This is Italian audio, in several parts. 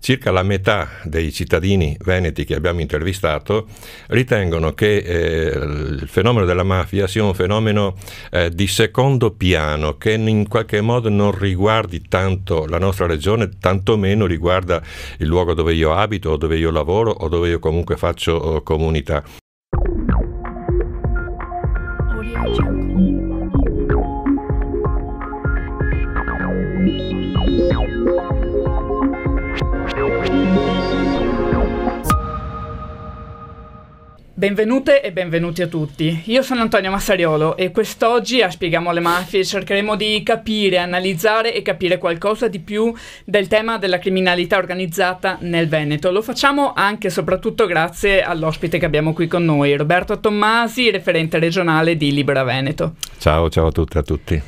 Circa la metà dei cittadini veneti che abbiamo intervistato ritengono che eh, il fenomeno della mafia sia un fenomeno eh, di secondo piano, che in qualche modo non riguardi tanto la nostra regione, tantomeno riguarda il luogo dove io abito o dove io lavoro o dove io comunque faccio eh, comunità. Audio. Benvenute e benvenuti a tutti. Io sono Antonio Massariolo e quest'oggi a Spieghiamo le mafie cercheremo di capire, analizzare e capire qualcosa di più del tema della criminalità organizzata nel Veneto. Lo facciamo anche e soprattutto grazie all'ospite che abbiamo qui con noi, Roberto Tommasi, referente regionale di Libera Veneto. Ciao, ciao a tutti e a tutti.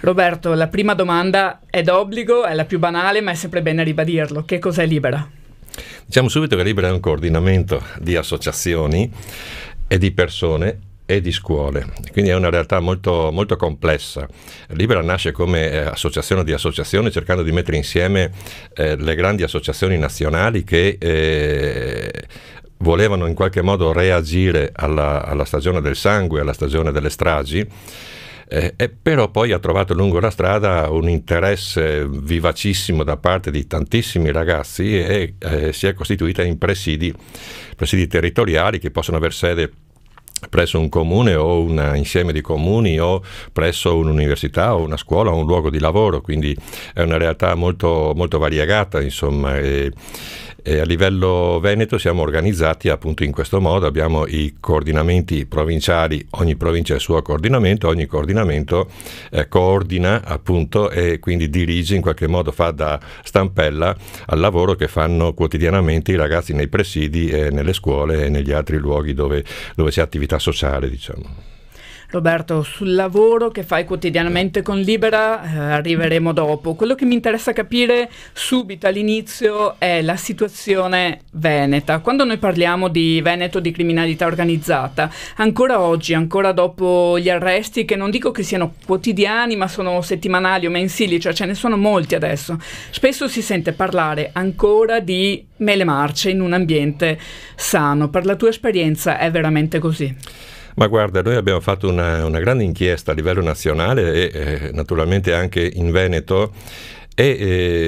Roberto, la prima domanda è d'obbligo, è la più banale, ma è sempre bene ribadirlo. Che cos'è Libera? Diciamo subito che Libera è un coordinamento di associazioni e di persone e di scuole, quindi è una realtà molto, molto complessa. Libera nasce come eh, associazione di associazioni cercando di mettere insieme eh, le grandi associazioni nazionali che eh, volevano in qualche modo reagire alla, alla stagione del sangue, alla stagione delle stragi eh, e eh, però poi ha trovato lungo la strada un interesse vivacissimo da parte di tantissimi ragazzi e eh, si è costituita in presidi, presidi territoriali che possono aver sede presso un comune o un insieme di comuni o presso un'università o una scuola o un luogo di lavoro, quindi è una realtà molto, molto variegata, insomma. E, e a livello veneto siamo organizzati appunto in questo modo, abbiamo i coordinamenti provinciali, ogni provincia ha il suo coordinamento, ogni coordinamento eh, coordina appunto e quindi dirige in qualche modo, fa da stampella al lavoro che fanno quotidianamente i ragazzi nei presidi, nelle scuole e negli altri luoghi dove, dove c'è attività sociale diciamo. Roberto, sul lavoro che fai quotidianamente con Libera eh, arriveremo dopo. Quello che mi interessa capire subito all'inizio è la situazione veneta. Quando noi parliamo di Veneto di criminalità organizzata, ancora oggi, ancora dopo gli arresti, che non dico che siano quotidiani, ma sono settimanali o mensili, cioè ce ne sono molti adesso, spesso si sente parlare ancora di mele marce in un ambiente sano. Per la tua esperienza è veramente così? Ma guarda, noi abbiamo fatto una, una grande inchiesta a livello nazionale e eh, naturalmente anche in Veneto e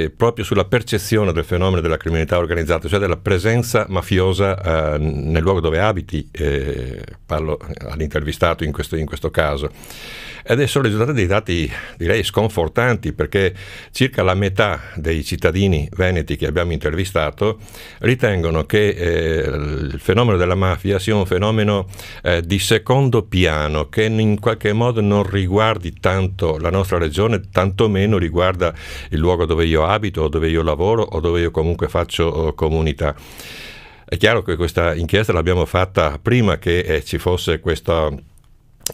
eh, proprio sulla percezione del fenomeno della criminalità organizzata, cioè della presenza mafiosa eh, nel luogo dove abiti, eh, parlo eh, all'intervistato in questo, in questo caso. Ed sono risultati dei dati direi sconfortanti perché circa la metà dei cittadini veneti che abbiamo intervistato ritengono che eh, il fenomeno della mafia sia un fenomeno eh, di secondo piano che in qualche modo non riguardi tanto la nostra regione, tantomeno riguarda il il luogo dove io abito, dove io lavoro o dove io comunque faccio eh, comunità. È chiaro che questa inchiesta l'abbiamo fatta prima che eh, ci fosse questa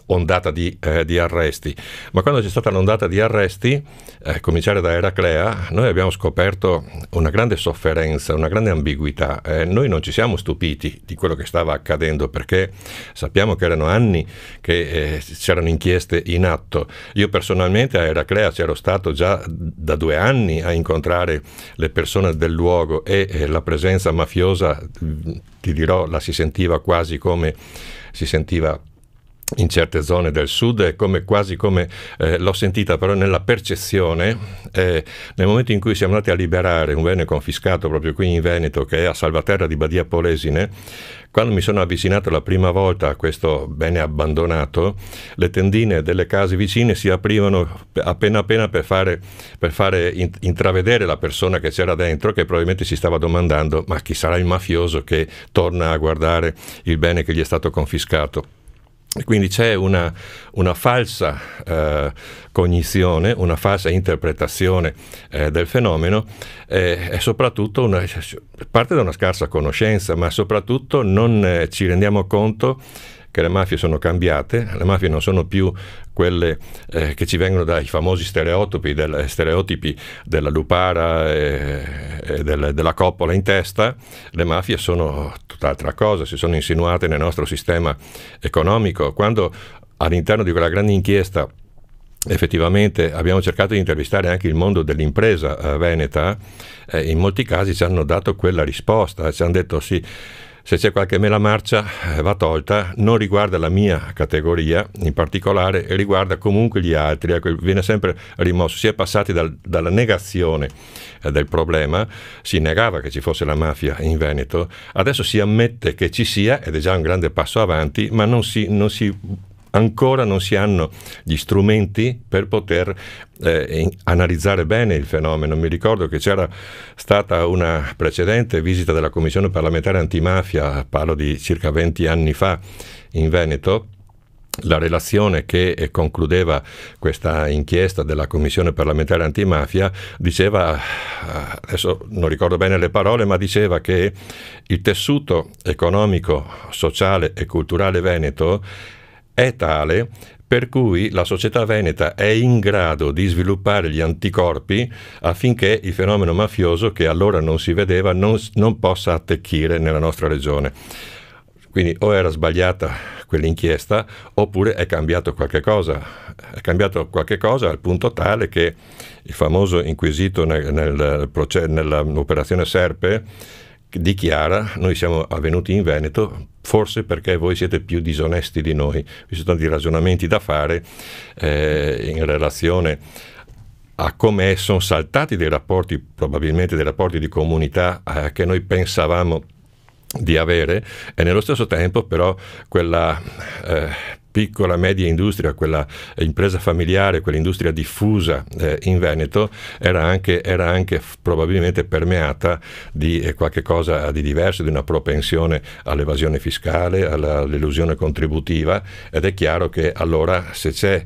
ondata di, eh, di, arresti. Ma quando c'è stata l'ondata di arresti, a eh, cominciare da Eraclea, noi abbiamo scoperto una grande sofferenza, una grande ambiguità. Eh, noi non ci siamo stupiti di quello che stava accadendo perché sappiamo che erano anni che eh, c'erano inchieste in atto. Io personalmente a Eraclea c'ero stato già da due anni a incontrare le persone del luogo e eh, la presenza mafiosa, ti dirò, la si sentiva quasi come si sentiva in certe zone del sud è come, quasi come eh, l'ho sentita però nella percezione eh, nel momento in cui siamo andati a liberare un bene confiscato proprio qui in Veneto che è a Salvaterra di Badia Polesine quando mi sono avvicinato la prima volta a questo bene abbandonato le tendine delle case vicine si aprivano appena appena per fare, per fare in, intravedere la persona che c'era dentro che probabilmente si stava domandando ma chi sarà il mafioso che torna a guardare il bene che gli è stato confiscato quindi c'è una, una falsa eh, cognizione, una falsa interpretazione eh, del fenomeno eh, e soprattutto una, parte da una scarsa conoscenza, ma soprattutto non eh, ci rendiamo conto che le mafie sono cambiate, le mafie non sono più quelle eh, che ci vengono dai famosi stereotipi, del, stereotipi della lupara e, eh, e del, della coppola in testa, le mafie sono tutt'altra cosa, si sono insinuate nel nostro sistema economico. Quando all'interno di quella grande inchiesta effettivamente abbiamo cercato di intervistare anche il mondo dell'impresa eh, veneta, eh, in molti casi ci hanno dato quella risposta, ci hanno detto sì se c'è qualche mela marcia eh, va tolta, non riguarda la mia categoria in particolare, riguarda comunque gli altri, ecco, viene sempre rimosso, si è passati dal, dalla negazione eh, del problema, si negava che ci fosse la mafia in Veneto, adesso si ammette che ci sia ed è già un grande passo avanti, ma non si, non si ancora non si hanno gli strumenti per poter eh, analizzare bene il fenomeno. Mi ricordo che c'era stata una precedente visita della Commissione parlamentare antimafia, parlo di circa 20 anni fa, in Veneto, la relazione che eh, concludeva questa inchiesta della Commissione parlamentare antimafia diceva, eh, adesso non ricordo bene le parole, ma diceva che il tessuto economico, sociale e culturale veneto è tale per cui la società veneta è in grado di sviluppare gli anticorpi affinché il fenomeno mafioso che allora non si vedeva non, non possa attecchire nella nostra regione. Quindi o era sbagliata quell'inchiesta oppure è cambiato qualche cosa. È cambiato qualche cosa al punto tale che il famoso inquisito nel, nel, nell'operazione Serpe dichiara noi siamo avvenuti in Veneto forse perché voi siete più disonesti di noi, ci sono tanti ragionamenti da fare eh, in relazione a come sono saltati dei rapporti, probabilmente dei rapporti di comunità eh, che noi pensavamo di avere e nello stesso tempo però quella eh, piccola media industria, quella impresa familiare, quell'industria diffusa eh, in Veneto, era anche, era anche, probabilmente permeata di eh, qualche cosa di diverso, di una propensione all'evasione fiscale, alla, all'illusione contributiva ed è chiaro che allora se c'è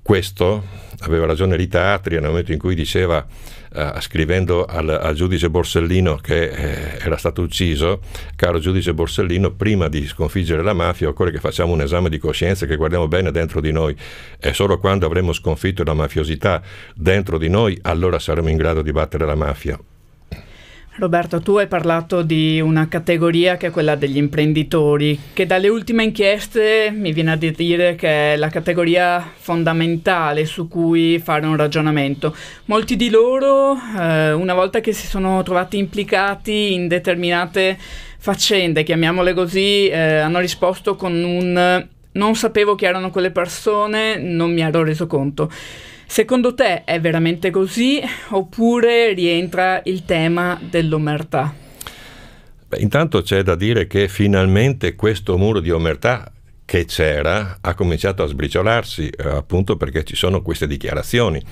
questo, aveva ragione Rita Atria nel momento in cui diceva eh, scrivendo al, al, giudice Borsellino che eh, era stato ucciso, caro giudice Borsellino, prima di sconfiggere la mafia occorre che facciamo un esame di coscienza, che guardiamo bene dentro di noi È solo quando avremo sconfitto la mafiosità dentro di noi allora saremo in grado di battere la mafia. Roberto, tu hai parlato di una categoria che è quella degli imprenditori, che dalle ultime inchieste mi viene a dire che è la categoria fondamentale su cui fare un ragionamento. Molti di loro, eh, una volta che si sono trovati implicati in determinate faccende, chiamiamole così, eh, hanno risposto con un non sapevo chi erano quelle persone, non mi ero reso conto. Secondo te è veramente così oppure rientra il tema dell'omertà? Beh, intanto c'è da dire che finalmente questo muro di omertà che c'era ha cominciato a sbriciolarsi eh, appunto perché ci sono queste dichiarazioni.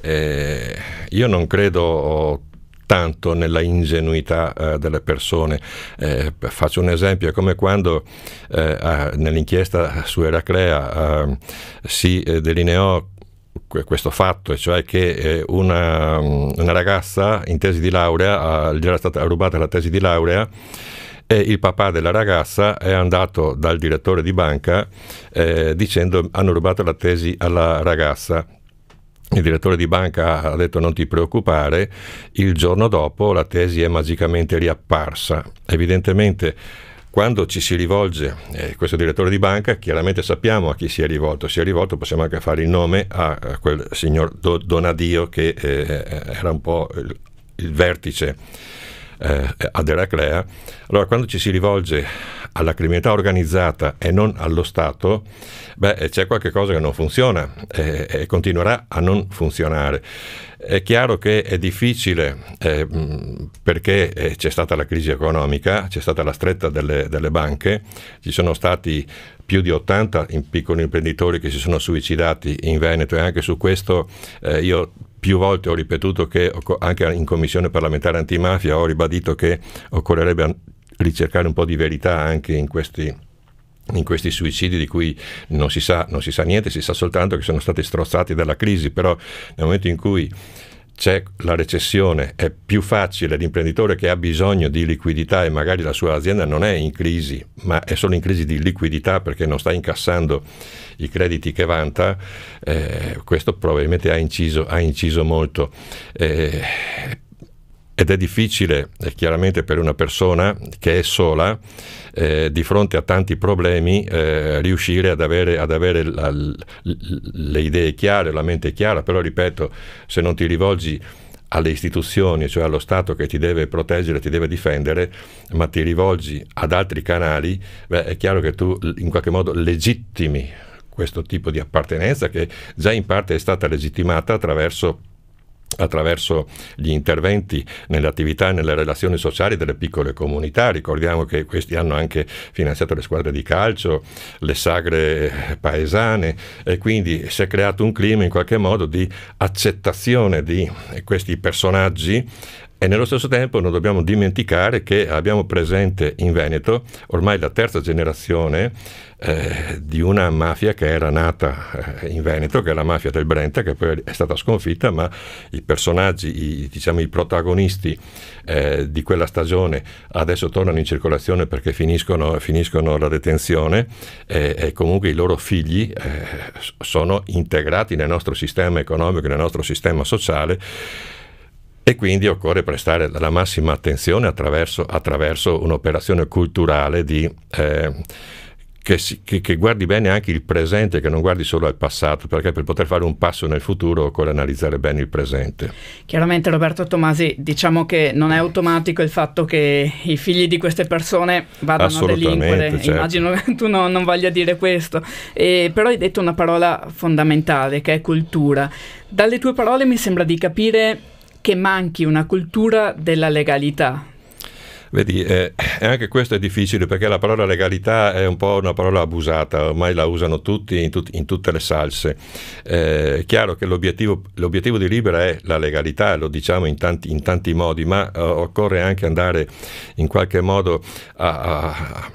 Eh, io non credo tanto nella ingenuità eh, delle persone. Eh, faccio un esempio, è come quando eh, nell'inchiesta su Eraclea ehm, si eh, delineò questo fatto, cioè che eh, una, mm, una, ragazza in tesi di laurea, gli era stata rubata la tesi di laurea e il papà della ragazza è andato dal direttore di banca eh, dicendo hanno rubato la tesi alla ragazza. Il direttore di banca ha detto non ti preoccupare, il giorno dopo la tesi è magicamente riapparsa. Evidentemente quando ci si rivolge, eh, questo direttore di banca, chiaramente sappiamo a chi si è rivolto, si è rivolto, possiamo anche fare il nome a quel signor Do- Donadio che eh, eh, era un po' il, il vertice eh, ad Eraclea, allora quando ci si rivolge alla criminalità organizzata e non allo Stato, beh, eh, c'è qualcosa che non funziona eh, e continuerà a non funzionare. È chiaro che è difficile eh, perché eh, c'è stata la crisi economica, c'è stata la stretta delle, delle banche, ci sono stati più di 80 piccoli imprenditori che si sono suicidati in Veneto e anche su questo eh, io più volte ho ripetuto che anche in commissione parlamentare antimafia ho ribadito che occorrerebbe ricercare un po' di verità anche in questi, in questi suicidi di cui non si, sa, non si sa niente, si sa soltanto che sono stati strozzati dalla crisi, però nel momento in cui c'è la recessione, è più facile l'imprenditore che ha bisogno di liquidità e magari la sua azienda non è in crisi, ma è solo in crisi di liquidità perché non sta incassando i crediti che vanta, eh, questo probabilmente ha inciso, ha inciso molto. Eh, ed è difficile eh, chiaramente per una persona che è sola eh, di fronte a tanti problemi eh, riuscire ad avere, ad avere la, le idee chiare, la mente chiara, però ripeto, se non ti rivolgi alle istituzioni, cioè allo Stato che ti deve proteggere, ti deve difendere, ma ti rivolgi ad altri canali, beh, è chiaro che tu in qualche modo legittimi questo tipo di appartenenza che già in parte è stata legittimata attraverso attraverso gli interventi nelle attività e nelle relazioni sociali delle piccole comunità. Ricordiamo che questi hanno anche finanziato le squadre di calcio, le sagre paesane e quindi si è creato un clima in qualche modo di accettazione di questi personaggi e nello stesso tempo non dobbiamo dimenticare che abbiamo presente in Veneto ormai la terza generazione eh, di una mafia che era nata eh, in Veneto, che è la mafia del Brenta, che poi è stata sconfitta, ma i personaggi, i, diciamo, i protagonisti eh, di quella stagione adesso tornano in circolazione perché finiscono, finiscono la detenzione eh, e comunque i loro figli eh, sono integrati nel nostro sistema economico, nel nostro sistema sociale e quindi occorre prestare la massima attenzione attraverso, attraverso un'operazione culturale di, eh, che, si, che, che, guardi bene anche il presente, che non guardi solo al passato, perché per poter fare un passo nel futuro occorre analizzare bene il presente. Chiaramente Roberto Tomasi, diciamo che non è automatico il fatto che i figli di queste persone vadano a delinquere, certo. immagino che tu no, non voglia dire questo, eh, però hai detto una parola fondamentale che è cultura. Dalle tue parole mi sembra di capire che manchi una cultura della legalità. Vedi, eh, eh, anche questo è difficile perché la parola legalità è un po' una parola abusata, ormai la usano tutti in, tut- in tutte le salse. Eh, è chiaro che l'obiettivo, l'obiettivo, di Libera è la legalità, lo diciamo in tanti, in tanti modi, ma eh, occorre anche andare in qualche modo a, a,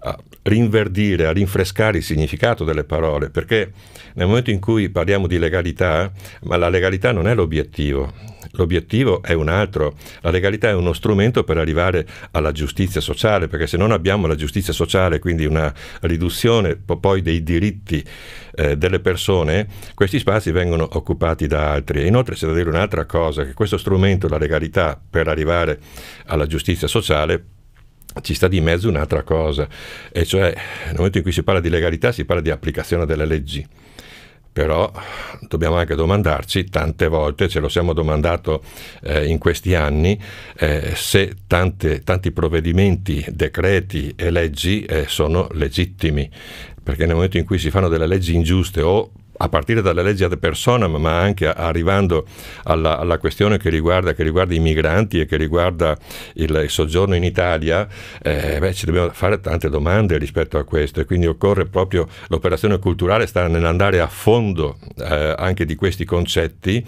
a rinverdire, a rinfrescare il significato delle parole, perché nel momento in cui parliamo di legalità, ma la legalità non è l'obiettivo, l'obiettivo è un altro, la legalità è uno strumento per arrivare alla giustizia sociale, perché se non abbiamo la giustizia sociale, quindi una riduzione poi dei diritti eh, delle persone, questi spazi vengono occupati da altri. E inoltre c'è da dire un'altra cosa, che questo strumento, la legalità, per arrivare alla giustizia sociale, ci sta di mezzo un'altra cosa, e cioè nel momento in cui si parla di legalità si parla di applicazione delle leggi. Però dobbiamo anche domandarci, tante volte ce lo siamo domandato eh, in questi anni, eh, se tante, tanti provvedimenti, decreti e leggi eh, sono legittimi perché nel momento in cui si fanno delle leggi ingiuste o a partire dalla legge ad personam, ma anche arrivando alla, alla questione che riguarda, che riguarda, i migranti e che riguarda il, il soggiorno in Italia, eh, beh, ci dobbiamo fare tante domande rispetto a questo e quindi occorre proprio l'operazione culturale sta nell'andare a fondo eh, anche di questi concetti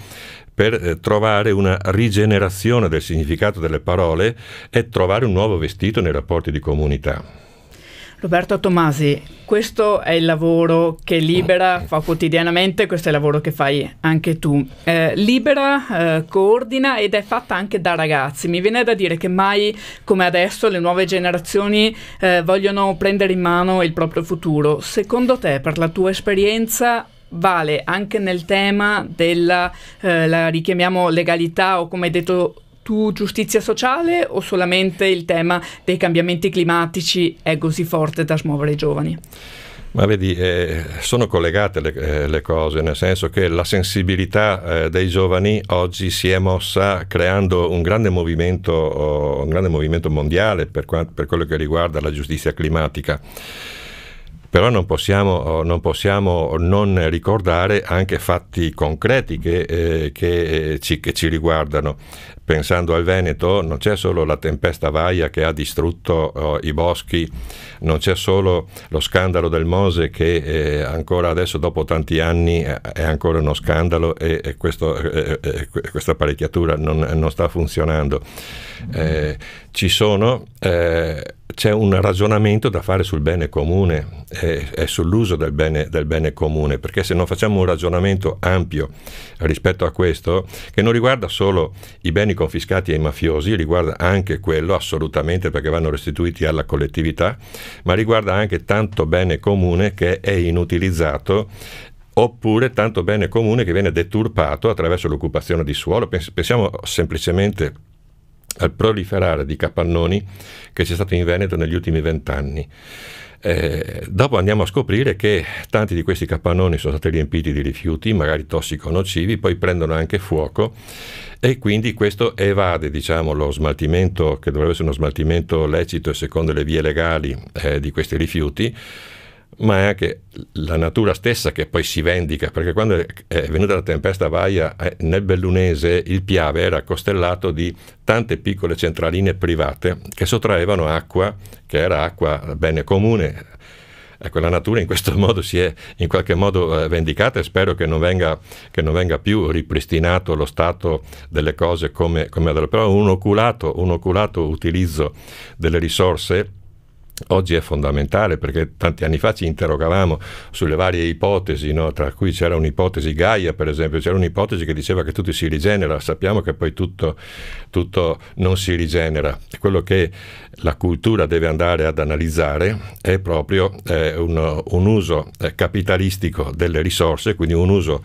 per eh, trovare una rigenerazione del significato delle parole e trovare un nuovo vestito nei rapporti di comunità. Roberto Tomasi, questo è il lavoro che Libera fa quotidianamente, questo è il lavoro che fai anche tu. Eh, Libera eh, coordina ed è fatta anche da ragazzi. Mi viene da dire che mai come adesso le nuove generazioni eh, vogliono prendere in mano il proprio futuro. Secondo te, per la tua esperienza, vale anche nel tema della, eh, la richiamiamo legalità o come hai detto tu giustizia sociale o solamente il tema dei cambiamenti climatici è così forte da smuovere i giovani? Ma vedi, eh, sono collegate le, eh, le, cose, nel senso che la sensibilità eh, dei giovani oggi si è mossa creando un grande movimento, oh, un grande movimento mondiale per, qua, per quello che riguarda la giustizia climatica. Però non possiamo, oh, non possiamo, non ricordare anche fatti concreti che, eh, che, ci, che ci, riguardano pensando al Veneto, non c'è solo la tempesta Vaia che ha distrutto oh, i boschi, non c'è solo lo scandalo del Mose che eh, ancora adesso, dopo tanti anni, è ancora uno scandalo e, e, questo, e, e questa apparecchiatura non, non sta funzionando. Eh, ci sono, eh, c'è un ragionamento da fare sul bene comune e, sull'uso del bene, del bene comune, perché se non facciamo un ragionamento ampio rispetto a questo, che non riguarda solo i beni confiscati ai mafiosi riguarda anche quello assolutamente perché vanno restituiti alla collettività, ma riguarda anche tanto bene comune che è inutilizzato oppure tanto bene comune che viene deturpato attraverso l'occupazione di suolo. Pensiamo semplicemente al proliferare di capannoni che c'è stato in Veneto negli ultimi vent'anni. Eh, dopo andiamo a scoprire che tanti di questi capannoni sono stati riempiti di rifiuti, magari tossico-nocivi, poi prendono anche fuoco e quindi questo evade diciamo, lo smaltimento, che dovrebbe essere uno smaltimento lecito e secondo le vie legali eh, di questi rifiuti, ma è anche la natura stessa che poi si vendica, perché quando è venuta la tempesta Vaia eh, nel Bellunese il Piave era costellato di tante piccole centraline private che sottraevano acqua, che era acqua bene comune. Ecco, la natura in questo modo si è in qualche modo eh, vendicata e spero che non venga, che non venga più ripristinato lo stato delle cose come, come Però un oculato, un oculato utilizzo delle risorse oggi è fondamentale perché tanti anni fa ci interrogavamo sulle varie ipotesi, no? tra cui c'era un'ipotesi Gaia per esempio, c'era un'ipotesi che diceva che tutto si rigenera, sappiamo che poi tutto, tutto non si rigenera. Quello che la cultura deve andare ad analizzare è proprio eh, un, un, uso eh, capitalistico delle risorse, quindi un uso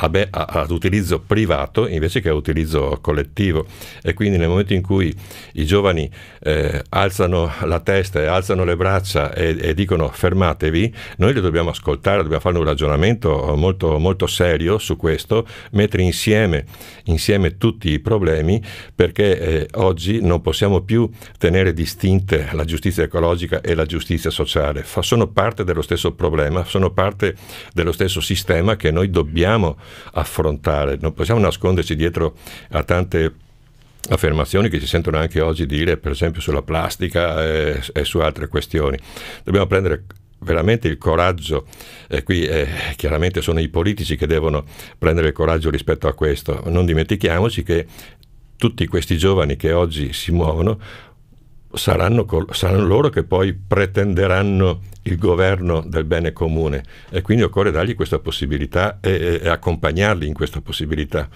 ad utilizzo privato invece che ad utilizzo collettivo e quindi nel momento in cui i giovani eh, alzano la testa e alzano le braccia e, e, dicono fermatevi, noi li dobbiamo ascoltare, dobbiamo fare un ragionamento molto, molto serio su questo, mettere insieme, insieme tutti i problemi perché eh, oggi non possiamo più tenere distinte la giustizia ecologica e la giustizia sociale, Fa, sono parte dello stesso problema, sono parte dello stesso sistema che noi dobbiamo affrontare, non possiamo nasconderci dietro a tante affermazioni che si sentono anche oggi dire, per esempio sulla plastica e, eh, e su altre questioni. Dobbiamo prendere veramente il coraggio, e qui eh, chiaramente sono i politici che devono prendere il coraggio rispetto a questo, non dimentichiamoci che tutti questi giovani che oggi si muovono Saranno, saranno, loro che poi pretenderanno il governo del bene comune e quindi occorre dargli questa possibilità e, e accompagnarli in questa possibilità.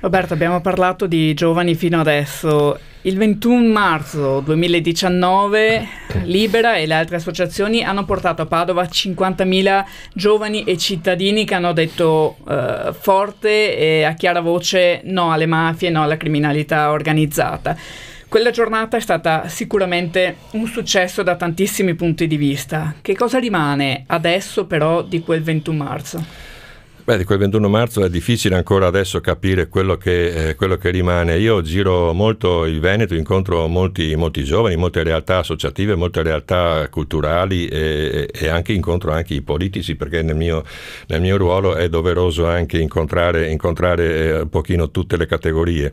Roberto, abbiamo parlato di giovani fino adesso. Il 21 marzo 2019 Libera e le altre associazioni hanno portato a Padova 50.000 giovani e cittadini che hanno detto eh, forte e a chiara voce no alle mafie, no alla criminalità organizzata. Quella giornata è stata sicuramente un successo da tantissimi punti di vista. Che cosa rimane adesso però di quel 21 marzo? Beh, di quel 21 marzo è difficile ancora adesso capire quello che, eh, quello che rimane. Io giro molto il Veneto, incontro molti, molti giovani, molte realtà associative, molte realtà culturali e, e anche incontro anche i politici perché nel mio, nel mio ruolo è doveroso anche incontrare, incontrare eh, un pochino tutte le categorie.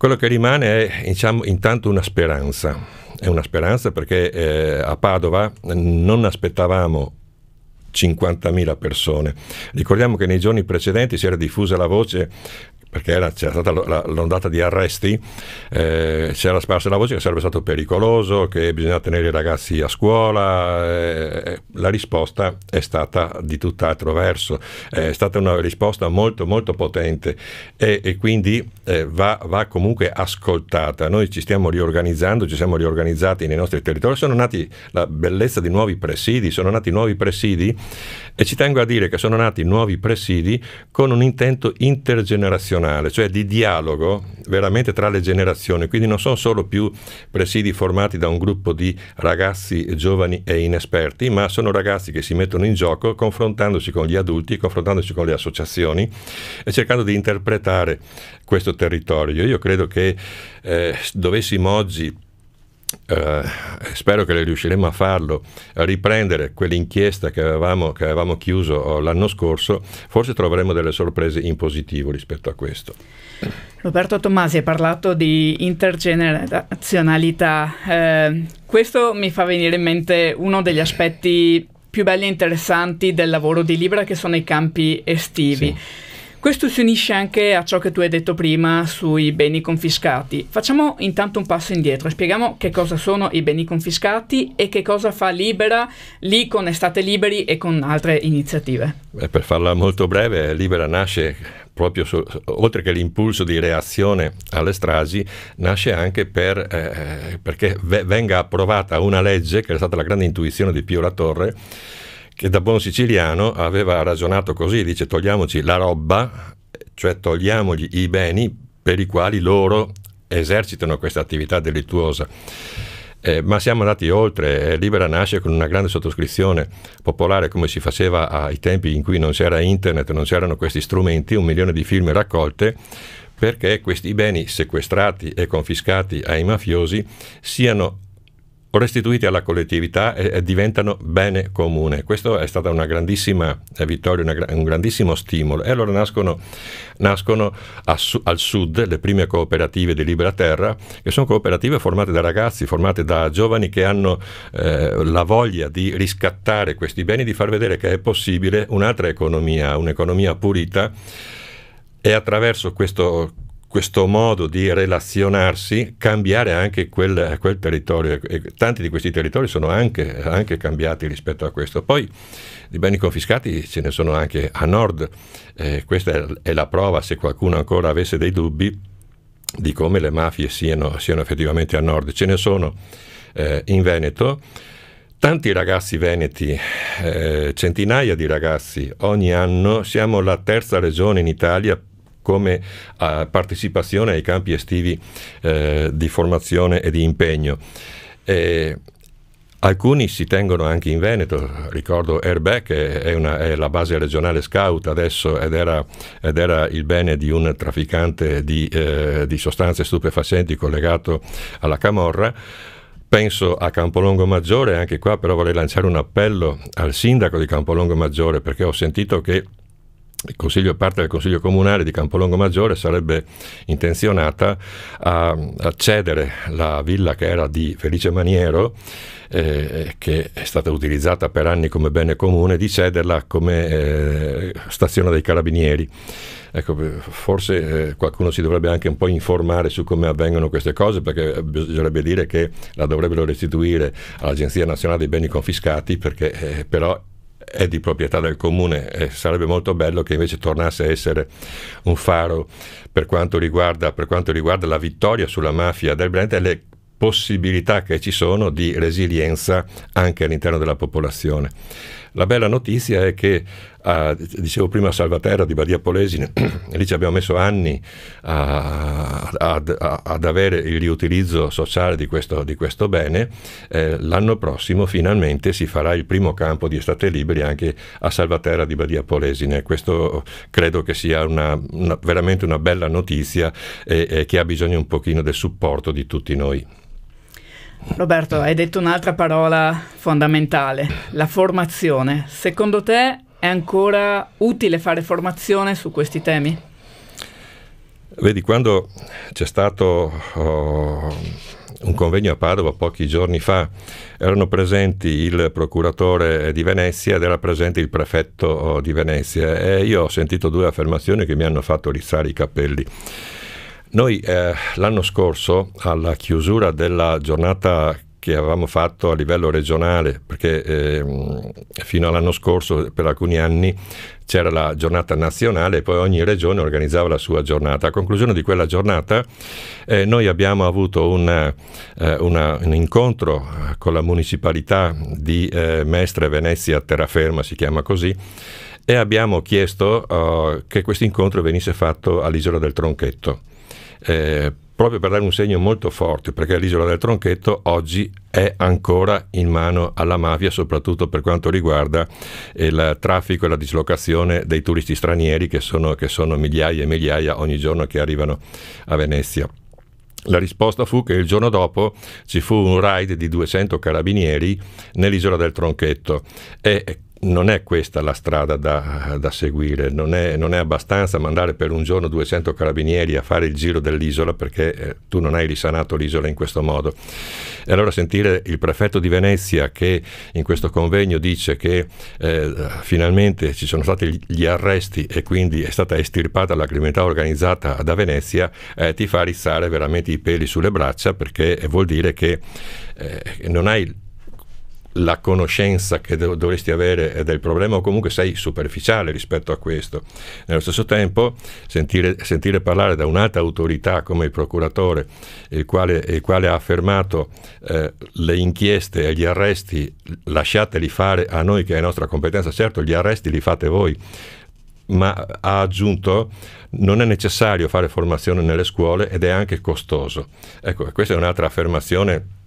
Quello che rimane è diciamo, intanto una speranza, è una speranza perché eh, a Padova non aspettavamo 50.000 persone. Ricordiamo che nei giorni precedenti si era diffusa la voce perché era, c'era stata l'ondata di arresti, eh, era sparsa la voce che sarebbe stato pericoloso, che bisogna tenere i ragazzi a scuola. Eh, eh, la risposta è stata di tutt'altro verso, è stata una risposta molto molto potente e, e quindi eh, va, va, comunque ascoltata. Noi ci stiamo riorganizzando, ci siamo riorganizzati nei nostri territori, sono nati la bellezza di nuovi presidi, sono nati nuovi presidi e ci tengo a dire che sono nati nuovi presidi con un intento intergenerazionale generazionale, cioè di dialogo veramente tra le generazioni, quindi non sono solo più presidi formati da un gruppo di ragazzi giovani e inesperti, ma sono ragazzi che si mettono in gioco confrontandosi con gli adulti, confrontandosi con le associazioni e cercando di interpretare questo territorio. Io credo che eh, dovessimo oggi eh, spero che riusciremo a farlo, a riprendere quell'inchiesta che avevamo, che avevamo chiuso eh, l'anno scorso, forse troveremo delle sorprese in positivo rispetto a questo. Roberto Tommasi ha parlato di intergenerazionalità. Eh, questo mi fa venire in mente uno degli aspetti più belli e interessanti del lavoro di Libra che sono i campi estivi. Sì questo si unisce anche a ciò che tu hai detto prima sui beni confiscati. Facciamo intanto un passo indietro e spieghiamo che cosa sono i beni confiscati e che cosa fa Libera lì con Estate Liberi e con altre iniziative. Beh, per farla molto breve, Libera nasce proprio su, oltre che l'impulso di reazione alle stragi, nasce anche per, eh, perché v- venga approvata una legge, che è stata la grande intuizione di Pio La Torre, che da buon siciliano aveva ragionato così, dice togliamoci la roba, cioè togliamogli i beni per i quali loro esercitano questa attività delittuosa. Eh, ma siamo andati oltre, eh, Libera nasce con una grande sottoscrizione popolare come si faceva ai tempi in cui non c'era internet, non c'erano questi strumenti, un milione di firme raccolte perché questi beni sequestrati e confiscati ai mafiosi siano restituiti alla collettività e, e, diventano bene comune. Questa è stata una grandissima eh, vittoria, una, un grandissimo stimolo. E allora nascono, nascono su, al sud le prime cooperative di Libera Terra, che sono cooperative formate da ragazzi, formate da giovani che hanno eh, la voglia di riscattare questi beni, di far vedere che è possibile un'altra economia, un'economia pulita. E attraverso questo, questo modo di relazionarsi, cambiare anche quel, quel territorio. E tanti di questi territori sono anche, anche, cambiati rispetto a questo. Poi di beni confiscati ce ne sono anche a nord. Eh, questa è la prova, se qualcuno ancora avesse dei dubbi, di come le mafie siano, siano effettivamente a nord. Ce ne sono eh, in Veneto. Tanti ragazzi veneti, eh, centinaia di ragazzi ogni anno, siamo la terza regione in Italia come uh, partecipazione ai campi estivi uh, di formazione e di impegno. E alcuni si tengono anche in Veneto, ricordo Airbag, è, una, è la base regionale scout adesso ed era, ed era, il bene di un trafficante di, eh, di sostanze stupefacenti collegato alla Camorra. Penso a Campolongo Maggiore, anche qua però vorrei lanciare un appello al sindaco di Campolongo Maggiore perché ho sentito che il consiglio, parte del Consiglio Comunale di Campolongo Maggiore sarebbe intenzionata a, a cedere la villa che era di Felice Maniero, eh, che è stata utilizzata per anni come bene comune, di cederla come eh, stazione dei carabinieri. Ecco, forse eh, qualcuno si dovrebbe anche un po' informare su come avvengono queste cose, perché bisognerebbe dire che la dovrebbero restituire all'Agenzia Nazionale dei Beni Confiscati, perché eh, però è di proprietà del comune e sarebbe molto bello che invece tornasse a essere un faro per quanto riguarda, per quanto riguarda la vittoria sulla mafia del Brent e le possibilità che ci sono di resilienza anche all'interno della popolazione. La bella notizia è che a, ah, dicevo prima a Salvaterra di Badia Polesine, lì ci abbiamo messo anni a, a, ad avere il riutilizzo sociale di questo, di questo bene, eh, l'anno prossimo finalmente si farà il primo campo di Estate Liberi anche a Salvaterra di Badia Polesine, questo credo che sia una, una, veramente una bella notizia e, e che ha bisogno un pochino del supporto di tutti noi. Roberto, hai detto un'altra parola fondamentale, la formazione. Secondo te è ancora utile fare formazione su questi temi? Vedi, quando c'è stato oh, un convegno a Padova pochi giorni fa, erano presenti il procuratore di Venezia ed era presente il prefetto oh, di Venezia e io ho sentito due affermazioni che mi hanno fatto rizzare i capelli. Noi eh, l'anno scorso, alla chiusura della giornata che avevamo fatto a livello regionale, perché eh, fino all'anno scorso per alcuni anni c'era la giornata nazionale e poi ogni regione organizzava la sua giornata. A conclusione di quella giornata eh, noi abbiamo avuto una, eh, una, un incontro eh, con la municipalità di eh, Mestre Venezia Terraferma, si chiama così, e abbiamo chiesto oh, che questo incontro venisse fatto all'isola del Tronchetto eh, proprio per dare un segno molto forte, perché l'isola del Tronchetto oggi è ancora in mano alla mafia, soprattutto per quanto riguarda il traffico e la dislocazione dei turisti stranieri, che sono, che sono migliaia e migliaia ogni giorno che arrivano a Venezia. La risposta fu che il giorno dopo ci fu un raid di 200 carabinieri nell'isola del Tronchetto e non è questa la strada da, da seguire, non è, non è, abbastanza mandare per un giorno 200 carabinieri a fare il giro dell'isola perché eh, tu non hai risanato l'isola in questo modo. E allora sentire il prefetto di Venezia che in questo convegno dice che eh, finalmente ci sono stati gli arresti e quindi è stata estirpata la criminalità organizzata da Venezia eh, ti fa rizzare veramente i peli sulle braccia perché vuol dire che eh, non hai la conoscenza che do- dovresti avere del problema o comunque sei superficiale rispetto a questo. Nello stesso tempo sentire, sentire parlare da un'altra autorità come il procuratore, il quale, il quale ha affermato eh, le inchieste e gli arresti lasciateli fare a noi che è nostra competenza, certo gli arresti li fate voi, ma ha aggiunto non è necessario fare formazione nelle scuole ed è anche costoso. Ecco, questa è un'altra affermazione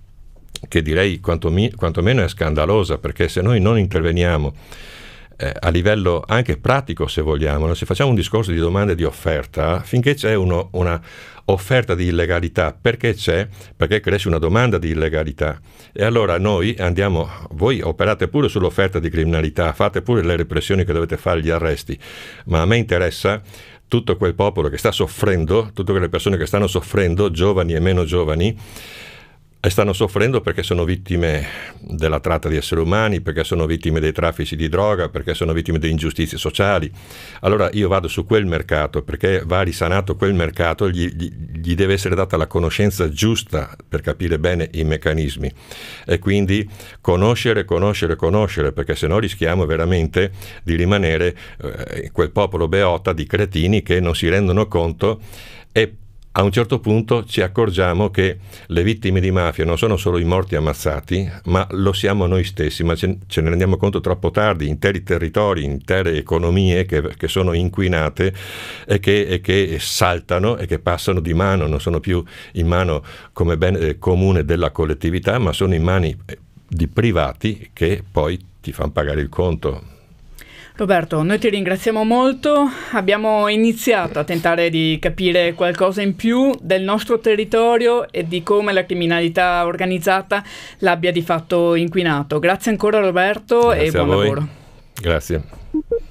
che direi quantomeno è scandalosa, perché se noi non interveniamo eh, a livello anche pratico, se vogliamo, se facciamo un discorso di domande e di offerta, finché c'è uno, una offerta di illegalità, perché c'è? Perché cresce una domanda di illegalità. E allora noi andiamo, voi operate pure sull'offerta di criminalità, fate pure le repressioni che dovete fare, gli arresti, ma a me interessa tutto quel popolo che sta soffrendo, tutte quelle persone che stanno soffrendo, giovani e meno giovani, e stanno soffrendo perché sono vittime della tratta di esseri umani, perché sono vittime dei traffici di droga, perché sono vittime di ingiustizie sociali. Allora io vado su quel mercato perché va risanato quel mercato, gli, gli, gli deve essere data la conoscenza giusta per capire bene i meccanismi. E quindi conoscere, conoscere, conoscere, perché se no rischiamo veramente di rimanere eh, quel popolo beota di cretini che non si rendono conto e a un certo punto ci accorgiamo che le vittime di mafia non sono solo i morti ammazzati, ma lo siamo noi stessi, ma ce, ne rendiamo conto troppo tardi, interi territori, intere economie che, che sono inquinate e che, e che, saltano e che passano di mano, non sono più in mano come bene eh, comune della collettività, ma sono in mani eh, di privati che poi ti fanno pagare il conto. Roberto, noi ti ringraziamo molto, abbiamo iniziato a tentare di capire qualcosa in più del nostro territorio e di come la criminalità organizzata l'abbia di fatto inquinato. Grazie ancora Roberto Grazie e buon lavoro. Grazie.